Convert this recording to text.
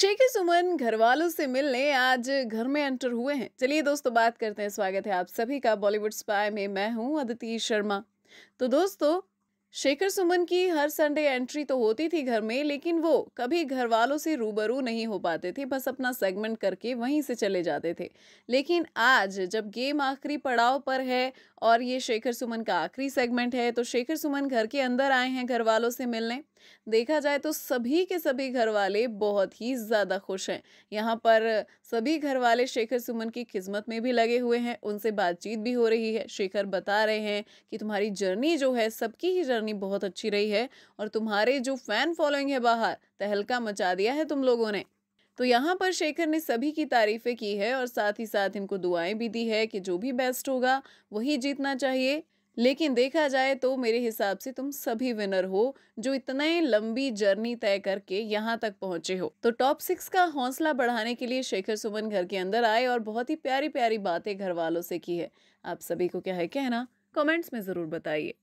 शेखर सुमन घर वालों से मिलने आज घर में एंटर हुए हैं चलिए दोस्तों बात करते हैं स्वागत है आप सभी का बॉलीवुड स्पाई में मैं हूं अदिति शर्मा तो दोस्तों शेखर सुमन की हर संडे एंट्री तो होती थी घर में लेकिन वो कभी घर वालों से रूबरू नहीं हो पाते थे बस अपना सेगमेंट करके वहीं से चले जाते थे लेकिन आज जब गेम आखिरी पड़ाव पर है और ये शेखर सुमन का आखिरी सेगमेंट है तो शेखर सुमन घर के अंदर आए हैं घर वालों से मिलने देखा जाए तो सभी के सभी घर वाले बहुत ही ज़्यादा खुश हैं यहाँ पर सभी घर वाले शेखर सुमन की किस्मत में भी लगे हुए हैं उनसे बातचीत भी हो रही है शेखर बता रहे हैं कि तुम्हारी जर्नी जो है सबकी ही जर्नी बहुत अच्छी रही है और तुम्हारे जो फ़ैन फॉलोइंग है बाहर तहलका मचा दिया है तुम लोगों ने तो यहाँ पर शेखर ने सभी की तारीफ़ें की है और साथ ही साथ इनको दुआएं भी दी है कि जो भी बेस्ट होगा वही जीतना चाहिए लेकिन देखा जाए तो मेरे हिसाब से तुम सभी विनर हो जो इतने लंबी जर्नी तय करके यहाँ तक पहुंचे हो तो टॉप सिक्स का हौसला बढ़ाने के लिए शेखर सुमन घर के अंदर आए और बहुत ही प्यारी प्यारी बातें घर वालों से की है आप सभी को क्या है कहना कमेंट्स में ज़रूर बताइए